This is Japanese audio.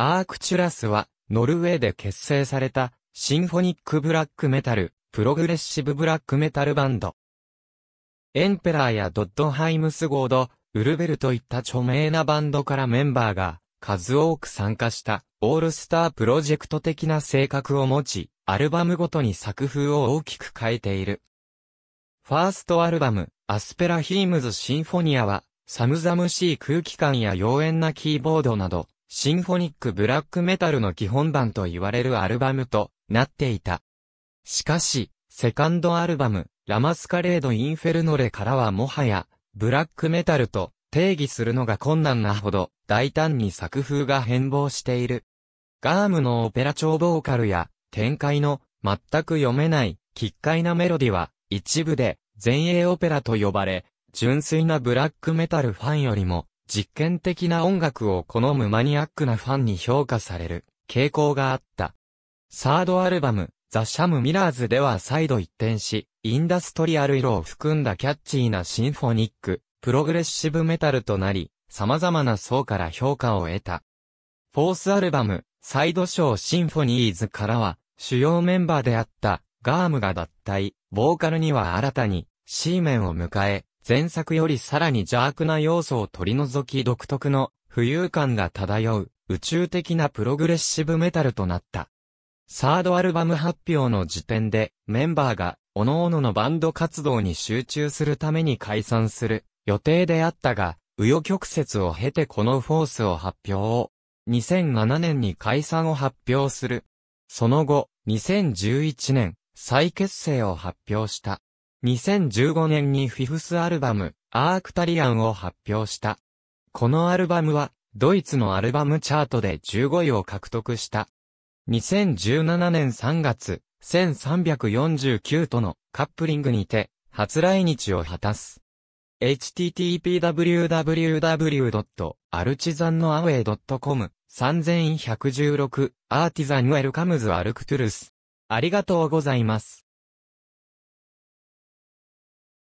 アークチュラスは、ノルウェーで結成された、シンフォニックブラックメタル、プログレッシブブラックメタルバンド。エンペラーやドッドハイムスゴード、ウルベルといった著名なバンドからメンバーが、数多く参加した、オールスタープロジェクト的な性格を持ち、アルバムごとに作風を大きく変えている。ファーストアルバム、アスペラヒームズシンフォニアは、寒々しい空気感や妖艶なキーボードなど、シンフォニックブラックメタルの基本版と言われるアルバムとなっていた。しかし、セカンドアルバム、ラマスカレード・インフェルノレからはもはや、ブラックメタルと定義するのが困難なほど、大胆に作風が変貌している。ガームのオペラ調ボーカルや、展開の全く読めない奇怪なメロディは、一部で前衛オペラと呼ばれ、純粋なブラックメタルファンよりも実験的な音楽を好むマニアックなファンに評価される傾向があった。サードアルバム、ザ・シャム・ミラーズでは再度一転し、インダストリアル色を含んだキャッチーなシンフォニック、プログレッシブメタルとなり、様々な層から評価を得た。フォースアルバム、サイドショー・シンフォニーズからは、主要メンバーであった、ガームが脱退、ボーカルには新たに、シーメンを迎え、前作よりさらに邪悪な要素を取り除き独特の浮遊感が漂う宇宙的なプログレッシブメタルとなった。サードアルバム発表の時点でメンバーが各々のバンド活動に集中するために解散する予定であったが、紆余曲折を経てこのフォースを発表。2007年に解散を発表する。その後、2011年、再結成を発表した。2015年にフィフスアルバム、アークタリアンを発表した。このアルバムは、ドイツのアルバムチャートで15位を獲得した。2017年3月、1349とのカップリングにて、初来日を果たす。http://www.artisannoaway.com 3116アーティザンウェルカムズアルクトゥルス。ありがとうございます。